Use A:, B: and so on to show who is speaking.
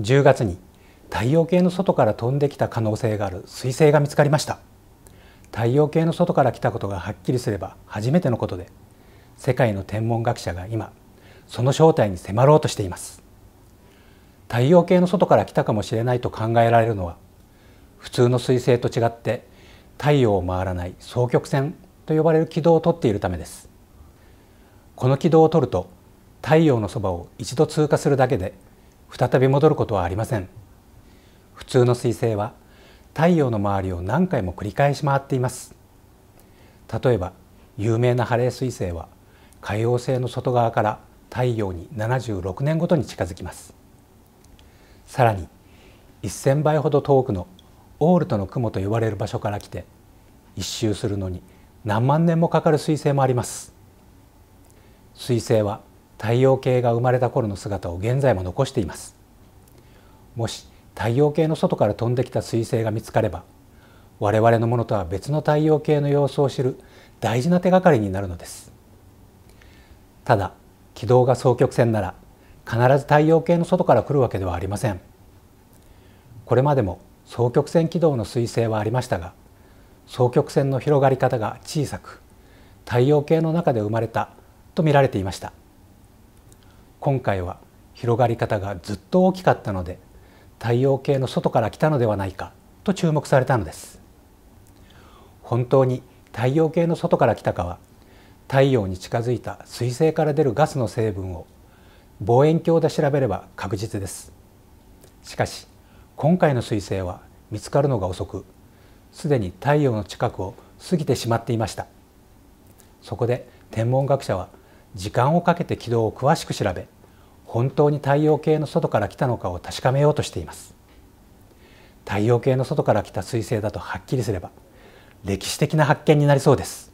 A: 10月に太陽系の外から飛んできた可能性がある彗星が見つかりました太陽系の外から来たことがはっきりすれば初めてのことで世界の天文学者が今その正体に迫ろうとしています太陽系の外から来たかもしれないと考えられるのは普通の彗星と違って太陽を回らない双極線と呼ばれる軌道をとっているためですこの軌道をとると太陽のそばを一度通過するだけで再び戻ることはありません普通の彗星は太陽の周りを何回も繰り返し回っています例えば有名なハレー彗星は海王星の外側から太陽に76年ごとに近づきますさらに1,000倍ほど遠くのオールトの雲と呼ばれる場所から来て一周するのに何万年もかかる彗星もあります彗星は太陽系が生まれた頃の姿を現在も残していますもし太陽系の外から飛んできた彗星が見つかれば我々のものとは別の太陽系の様子を知る大事な手がかりになるのですただ軌道が双極線なら必ず太陽系の外から来るわけではありませんこれまでも双極線軌道の彗星はありましたが双極線の広がり方が小さく太陽系の中で生まれたと見られていました今回は広がり方がずっと大きかったので太陽系の外から来たのではないかと注目されたのです本当に太陽系の外から来たかは太陽に近づいた彗星から出るガスの成分を望遠鏡で調べれば確実ですしかし今回の彗星は見つかるのが遅くすでに太陽の近くを過ぎてしまっていましたそこで天文学者は時間をかけて軌道を詳しく調べ本当に太陽系の外から来たのかを確かめようとしています太陽系の外から来た彗星だとはっきりすれば歴史的な発見になりそうです